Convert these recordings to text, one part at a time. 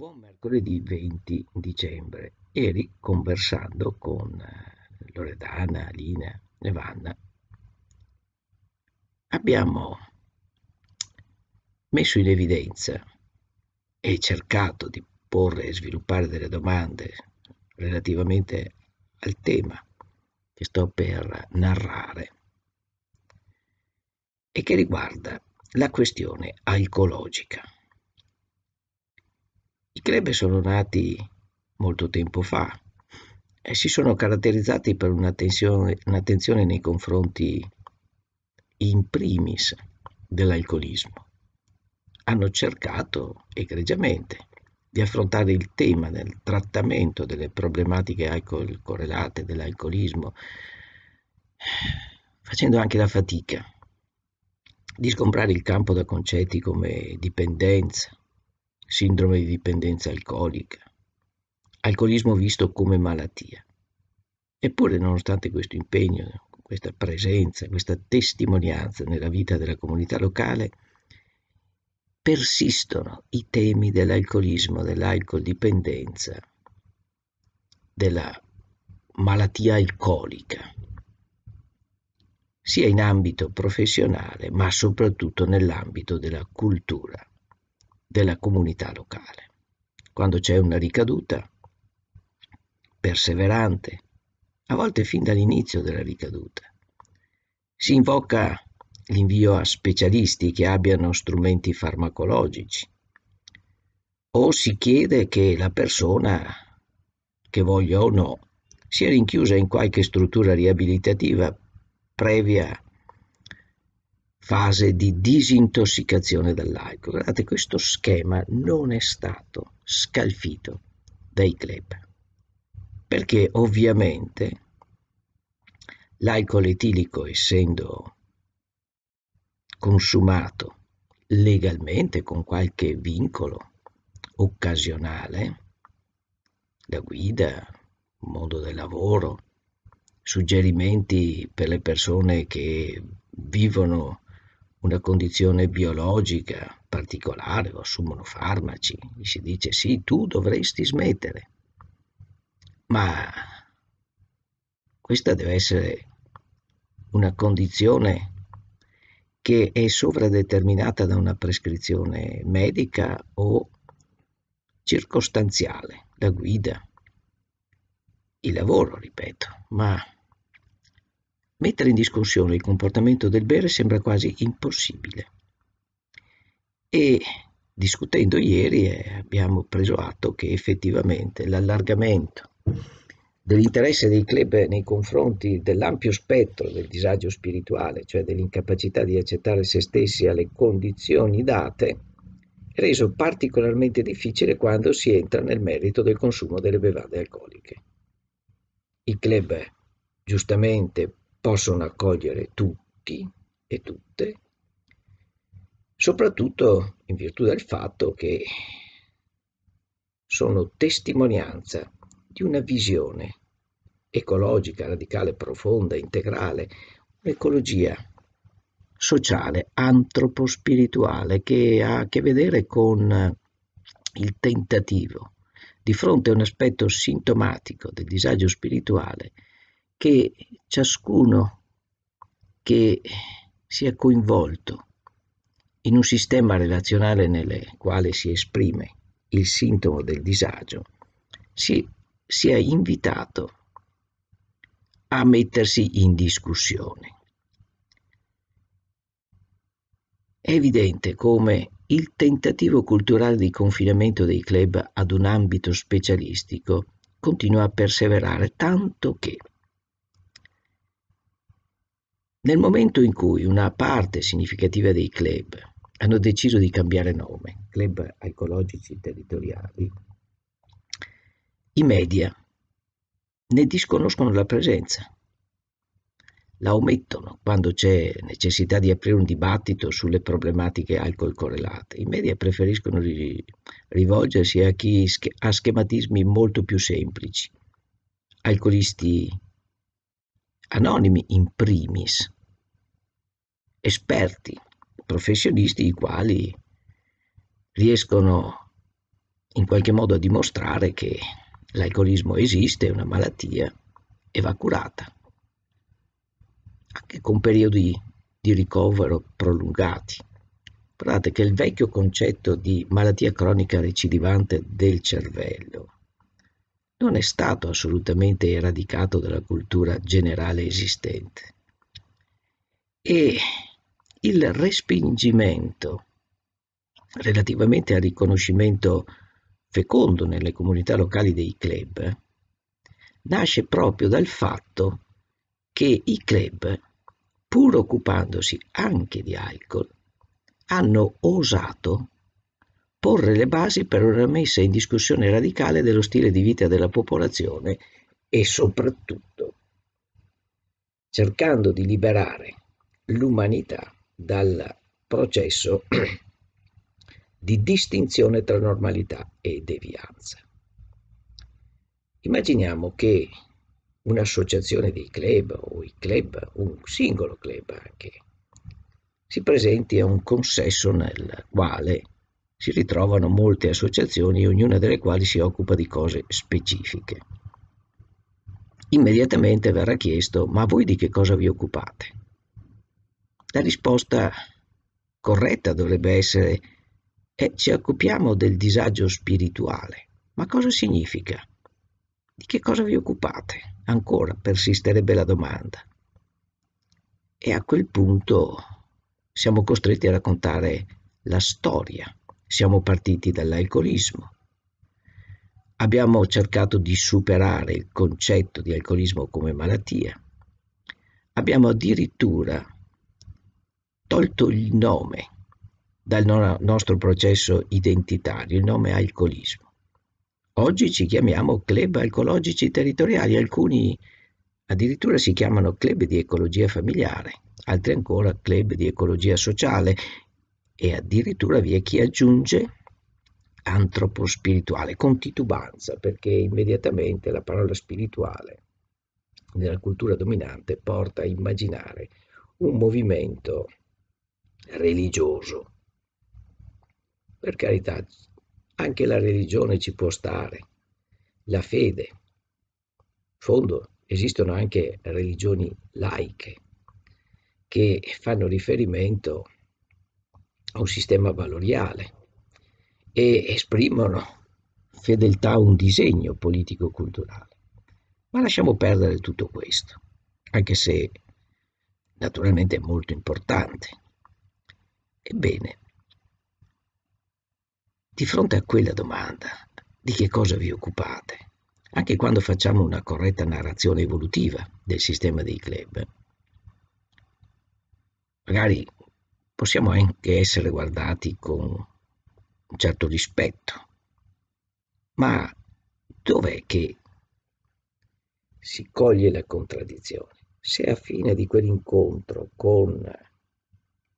Buon mercoledì 20 dicembre. Ieri conversando con eh, Loredana, Alina e Vanna abbiamo messo in evidenza e cercato di porre e sviluppare delle domande relativamente al tema che sto per narrare e che riguarda la questione alcologica. I club sono nati molto tempo fa e si sono caratterizzati per un'attenzione, un'attenzione nei confronti in primis dell'alcolismo. Hanno cercato egregiamente di affrontare il tema del trattamento delle problematiche alcol correlate dell'alcolismo, facendo anche la fatica di scomprare il campo da concetti come dipendenza, sindrome di dipendenza alcolica, alcolismo visto come malattia. Eppure, nonostante questo impegno, questa presenza, questa testimonianza nella vita della comunità locale, persistono i temi dell'alcolismo, dell'alcoldipendenza, della malattia alcolica, sia in ambito professionale ma soprattutto nell'ambito della cultura della comunità locale. Quando c'è una ricaduta perseverante, a volte fin dall'inizio della ricaduta, si invoca l'invio a specialisti che abbiano strumenti farmacologici o si chiede che la persona, che voglia o no, sia rinchiusa in qualche struttura riabilitativa previa fase di disintossicazione dall'alcol. Guardate, questo schema non è stato scalfito dai club, perché ovviamente l'alcol etilico, essendo consumato legalmente con qualche vincolo occasionale, da guida, mondo del lavoro, suggerimenti per le persone che vivono una condizione biologica particolare o assumono farmaci, gli si dice sì, tu dovresti smettere. Ma questa deve essere una condizione che è sovradeterminata da una prescrizione medica o circostanziale, la guida, il lavoro, ripeto, ma Mettere in discussione il comportamento del bere sembra quasi impossibile. E discutendo ieri eh, abbiamo preso atto che effettivamente l'allargamento dell'interesse dei club nei confronti dell'ampio spettro del disagio spirituale, cioè dell'incapacità di accettare se stessi alle condizioni date, è reso particolarmente difficile quando si entra nel merito del consumo delle bevande alcoliche. I club giustamente possono accogliere tutti e tutte, soprattutto in virtù del fatto che sono testimonianza di una visione ecologica, radicale, profonda, integrale, un'ecologia sociale, antropospirituale, che ha a che vedere con il tentativo, di fronte a un aspetto sintomatico del disagio spirituale, che ciascuno che sia coinvolto in un sistema relazionale nel quale si esprime il sintomo del disagio si, sia invitato a mettersi in discussione. È evidente come il tentativo culturale di confinamento dei club ad un ambito specialistico continua a perseverare tanto che nel momento in cui una parte significativa dei club hanno deciso di cambiare nome, club ecologici territoriali, i media ne disconoscono la presenza, la omettono quando c'è necessità di aprire un dibattito sulle problematiche alcol correlate. I media preferiscono rivolgersi a chi ha schematismi molto più semplici, alcolisti anonimi in primis, esperti, professionisti i quali riescono in qualche modo a dimostrare che l'alcolismo esiste, è una malattia e va curata, anche con periodi di ricovero prolungati. Guardate che il vecchio concetto di malattia cronica recidivante del cervello non è stato assolutamente eradicato dalla cultura generale esistente. E il respingimento relativamente al riconoscimento fecondo nelle comunità locali dei club nasce proprio dal fatto che i club, pur occupandosi anche di alcol, hanno osato porre le basi per una messa in discussione radicale dello stile di vita della popolazione e soprattutto cercando di liberare l'umanità dal processo di distinzione tra normalità e devianza. Immaginiamo che un'associazione dei club o i club, un singolo club anche, si presenti a un consesso nel quale si ritrovano molte associazioni, ognuna delle quali si occupa di cose specifiche. Immediatamente verrà chiesto, ma voi di che cosa vi occupate? La risposta corretta dovrebbe essere, eh, ci occupiamo del disagio spirituale. Ma cosa significa? Di che cosa vi occupate? Ancora persisterebbe la domanda. E a quel punto siamo costretti a raccontare la storia siamo partiti dall'alcolismo. Abbiamo cercato di superare il concetto di alcolismo come malattia. Abbiamo addirittura tolto il nome dal nostro processo identitario, il nome alcolismo. Oggi ci chiamiamo club alcolologici territoriali, alcuni addirittura si chiamano club di ecologia familiare, altri ancora club di ecologia sociale, e addirittura vi è chi aggiunge antropospirituale con titubanza perché immediatamente la parola spirituale nella cultura dominante porta a immaginare un movimento religioso. Per carità, anche la religione ci può stare, la fede. In fondo esistono anche religioni laiche che fanno riferimento a un sistema valoriale e esprimono fedeltà a un disegno politico-culturale. Ma lasciamo perdere tutto questo, anche se naturalmente è molto importante. Ebbene, di fronte a quella domanda di che cosa vi occupate, anche quando facciamo una corretta narrazione evolutiva del sistema dei club, magari possiamo anche essere guardati con un certo rispetto. Ma dov'è che si coglie la contraddizione? Se a fine di quell'incontro con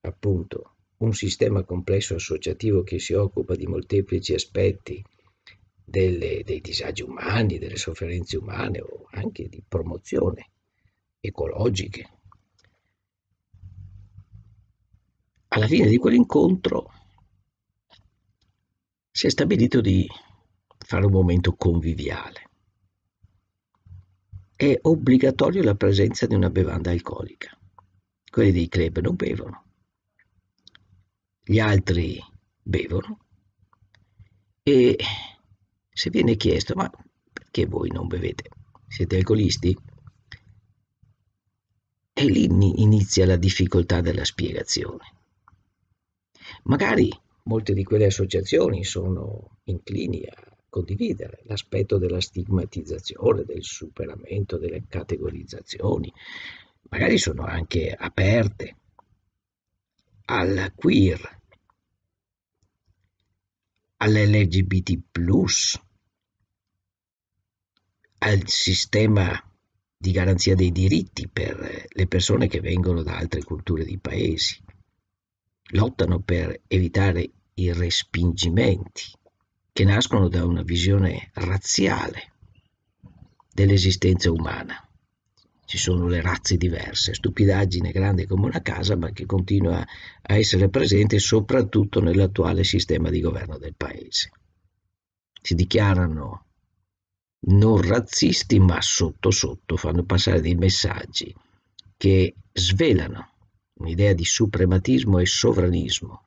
appunto un sistema complesso associativo che si occupa di molteplici aspetti delle, dei disagi umani, delle sofferenze umane o anche di promozione ecologiche alla fine di quell'incontro si è stabilito di fare un momento conviviale. È obbligatorio la presenza di una bevanda alcolica. Quelli dei club non bevono, gli altri bevono e se viene chiesto ma perché voi non bevete? Siete alcolisti? E lì inizia la difficoltà della spiegazione Magari molte di quelle associazioni sono inclini a condividere l'aspetto della stigmatizzazione, del superamento delle categorizzazioni, magari sono anche aperte al queer, all'LGBT, al sistema di garanzia dei diritti per le persone che vengono da altre culture di paesi lottano per evitare i respingimenti che nascono da una visione razziale dell'esistenza umana. Ci sono le razze diverse, stupidaggine grande come una casa, ma che continua a essere presente soprattutto nell'attuale sistema di governo del paese. Si dichiarano non razzisti, ma sotto sotto fanno passare dei messaggi che svelano un'idea di suprematismo e sovranismo,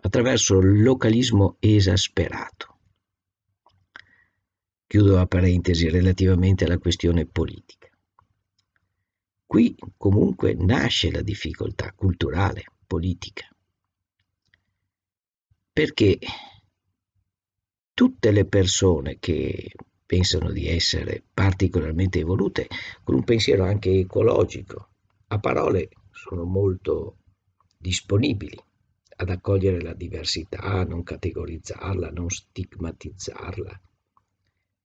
attraverso il localismo esasperato. Chiudo la parentesi relativamente alla questione politica. Qui comunque nasce la difficoltà culturale, politica, perché tutte le persone che pensano di essere particolarmente evolute, con un pensiero anche ecologico, a parole sono molto disponibili ad accogliere la diversità, a non categorizzarla, a non stigmatizzarla.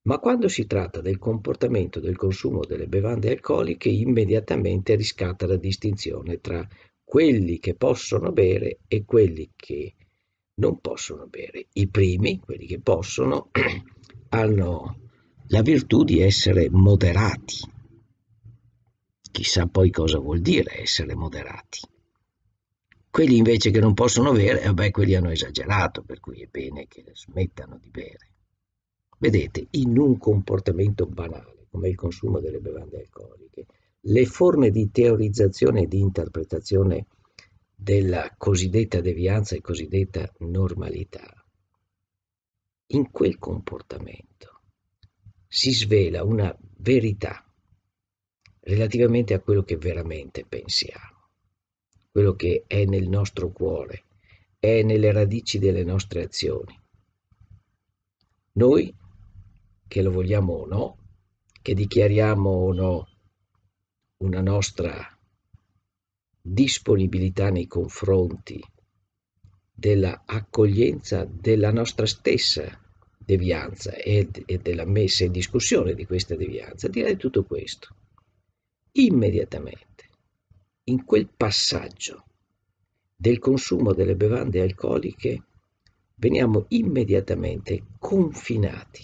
Ma quando si tratta del comportamento del consumo delle bevande alcoliche, immediatamente riscatta la distinzione tra quelli che possono bere e quelli che non possono bere. I primi, quelli che possono, hanno la virtù di essere moderati, Chissà poi cosa vuol dire essere moderati. Quelli invece che non possono bere, eh beh, quelli hanno esagerato, per cui è bene che smettano di bere. Vedete, in un comportamento banale, come il consumo delle bevande alcoliche, le forme di teorizzazione e di interpretazione della cosiddetta devianza e cosiddetta normalità, in quel comportamento si svela una verità relativamente a quello che veramente pensiamo, quello che è nel nostro cuore, è nelle radici delle nostre azioni. Noi, che lo vogliamo o no, che dichiariamo o no una nostra disponibilità nei confronti della accoglienza della nostra stessa devianza e, della messa in discussione di questa devianza, direi tutto questo immediatamente in quel passaggio del consumo delle bevande alcoliche veniamo immediatamente confinati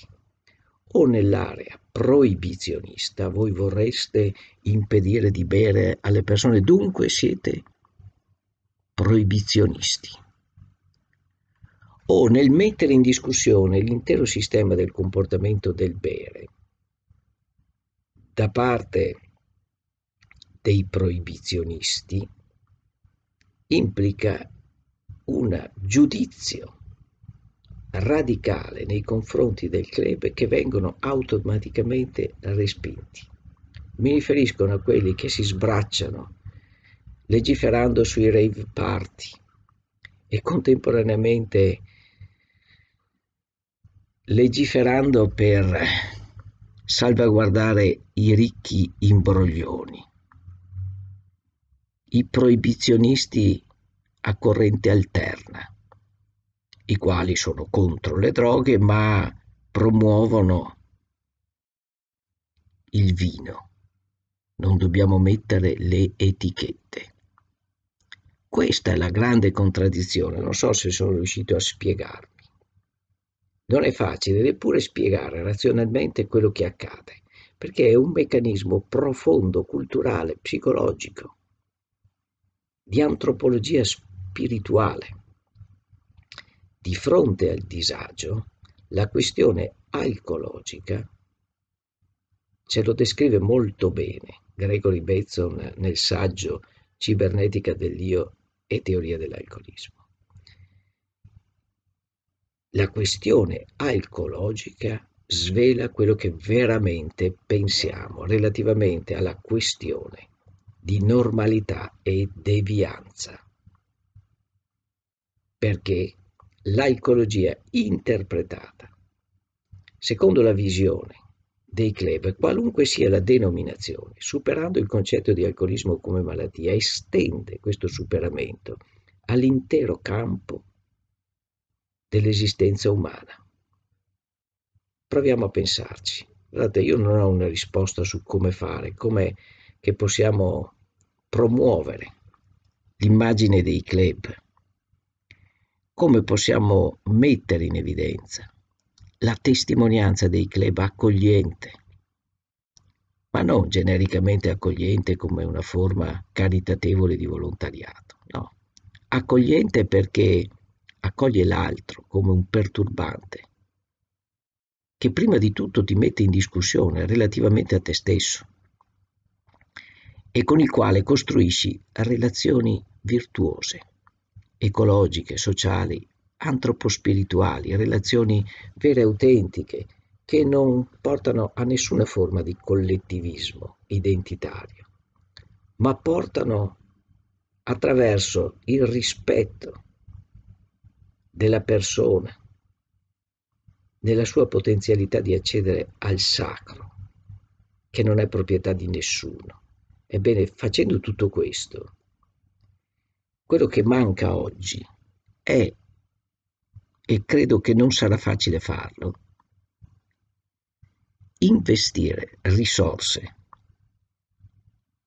o nell'area proibizionista, voi vorreste impedire di bere alle persone, dunque siete proibizionisti, o nel mettere in discussione l'intero sistema del comportamento del bere da parte dei proibizionisti implica un giudizio radicale nei confronti del club che vengono automaticamente respinti. Mi riferiscono a quelli che si sbracciano legiferando sui rave party e contemporaneamente legiferando per salvaguardare i ricchi imbroglioni i proibizionisti a corrente alterna, i quali sono contro le droghe ma promuovono il vino. Non dobbiamo mettere le etichette. Questa è la grande contraddizione, non so se sono riuscito a spiegarmi. Non è facile neppure spiegare razionalmente quello che accade, perché è un meccanismo profondo, culturale, psicologico di antropologia spirituale. Di fronte al disagio, la questione alcologica ce lo descrive molto bene Gregory Bateson nel saggio Cibernetica dell'io e teoria dell'alcolismo. La questione alcologica svela quello che veramente pensiamo relativamente alla questione di normalità e devianza. Perché l'alcologia interpretata, secondo la visione dei club, qualunque sia la denominazione, superando il concetto di alcolismo come malattia, estende questo superamento all'intero campo dell'esistenza umana. Proviamo a pensarci. Guardate, io non ho una risposta su come fare, come possiamo promuovere l'immagine dei club? Come possiamo mettere in evidenza la testimonianza dei club accogliente, ma non genericamente accogliente come una forma caritatevole di volontariato, no, accogliente perché accoglie l'altro come un perturbante che prima di tutto ti mette in discussione relativamente a te stesso e con il quale costruisci relazioni virtuose, ecologiche, sociali, antropospirituali, relazioni vere e autentiche che non portano a nessuna forma di collettivismo identitario, ma portano attraverso il rispetto della persona, nella sua potenzialità di accedere al sacro, che non è proprietà di nessuno, Ebbene, facendo tutto questo, quello che manca oggi è, e credo che non sarà facile farlo, investire risorse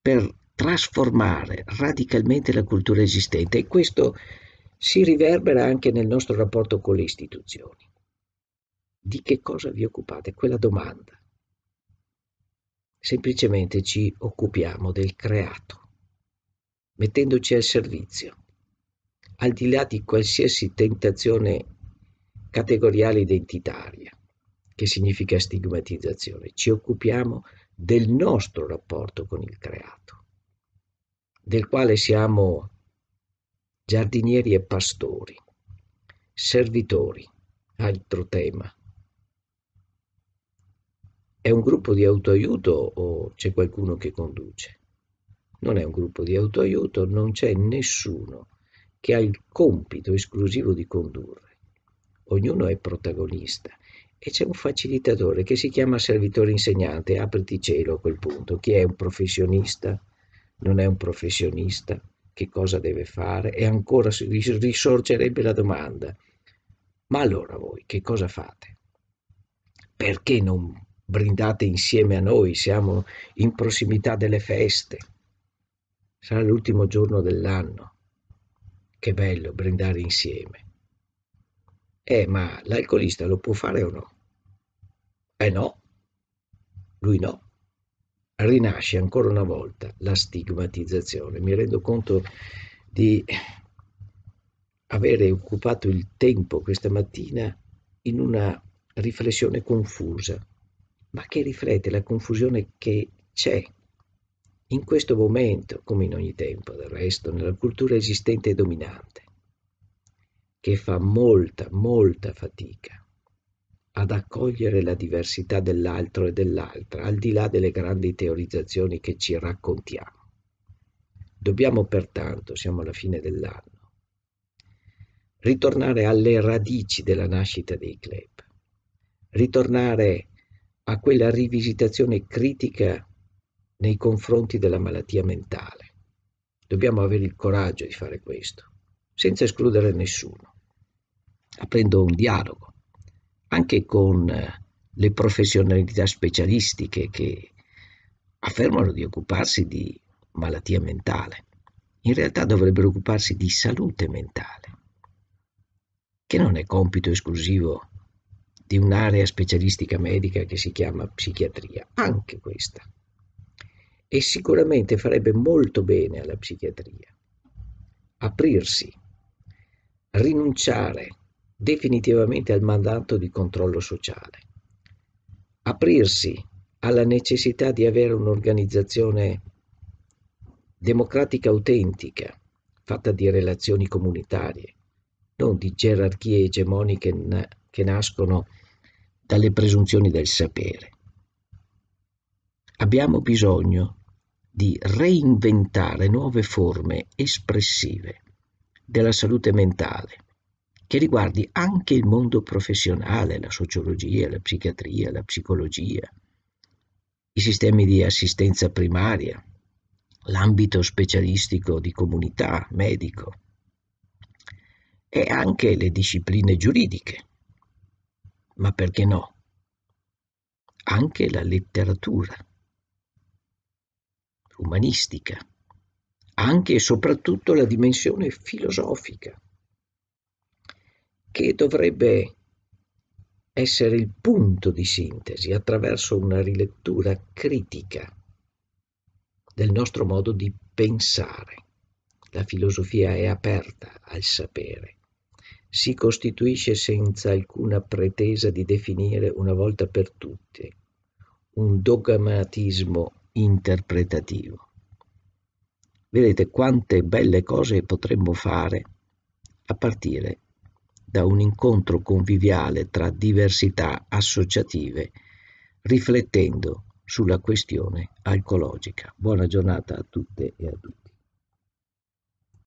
per trasformare radicalmente la cultura esistente e questo si riverbera anche nel nostro rapporto con le istituzioni. Di che cosa vi occupate? Quella domanda semplicemente ci occupiamo del creato, mettendoci al servizio, al di là di qualsiasi tentazione categoriale identitaria, che significa stigmatizzazione, ci occupiamo del nostro rapporto con il creato, del quale siamo giardinieri e pastori, servitori, altro tema è un gruppo di autoaiuto o c'è qualcuno che conduce? Non è un gruppo di autoaiuto, non c'è nessuno che ha il compito esclusivo di condurre. Ognuno è protagonista e c'è un facilitatore che si chiama servitore insegnante, apriti cielo a quel punto. Chi è un professionista? Non è un professionista? Che cosa deve fare? E ancora risorgerebbe la domanda. Ma allora voi che cosa fate? Perché non brindate insieme a noi, siamo in prossimità delle feste. Sarà l'ultimo giorno dell'anno. Che bello brindare insieme. Eh, ma l'alcolista lo può fare o no? Eh no, lui no. Rinasce ancora una volta la stigmatizzazione. Mi rendo conto di avere occupato il tempo questa mattina in una riflessione confusa ma che riflette la confusione che c'è in questo momento, come in ogni tempo del resto, nella cultura esistente e dominante, che fa molta, molta fatica ad accogliere la diversità dell'altro e dell'altra, al di là delle grandi teorizzazioni che ci raccontiamo. Dobbiamo pertanto, siamo alla fine dell'anno, ritornare alle radici della nascita dei club, ritornare a a quella rivisitazione critica nei confronti della malattia mentale. Dobbiamo avere il coraggio di fare questo, senza escludere nessuno, aprendo un dialogo, anche con eh, le professionalità specialistiche che affermano di occuparsi di malattia mentale. In realtà dovrebbero occuparsi di salute mentale, che non è compito esclusivo di un'area specialistica medica che si chiama psichiatria, ah. anche questa. E sicuramente farebbe molto bene alla psichiatria aprirsi, rinunciare definitivamente al mandato di controllo sociale, aprirsi alla necessità di avere un'organizzazione democratica autentica, fatta di relazioni comunitarie, non di gerarchie egemoniche che nascono dalle presunzioni del sapere. Abbiamo bisogno di reinventare nuove forme espressive della salute mentale che riguardi anche il mondo professionale, la sociologia, la psichiatria, la psicologia, i sistemi di assistenza primaria, l'ambito specialistico di comunità, medico e anche le discipline giuridiche ma perché no? Anche la letteratura umanistica, anche e soprattutto la dimensione filosofica, che dovrebbe essere il punto di sintesi attraverso una rilettura critica del nostro modo di pensare. La filosofia è aperta al sapere, si costituisce senza alcuna pretesa di definire una volta per tutte un dogmatismo interpretativo. Vedete quante belle cose potremmo fare a partire da un incontro conviviale tra diversità associative, riflettendo sulla questione alcologica. Buona giornata a tutte e a tutti.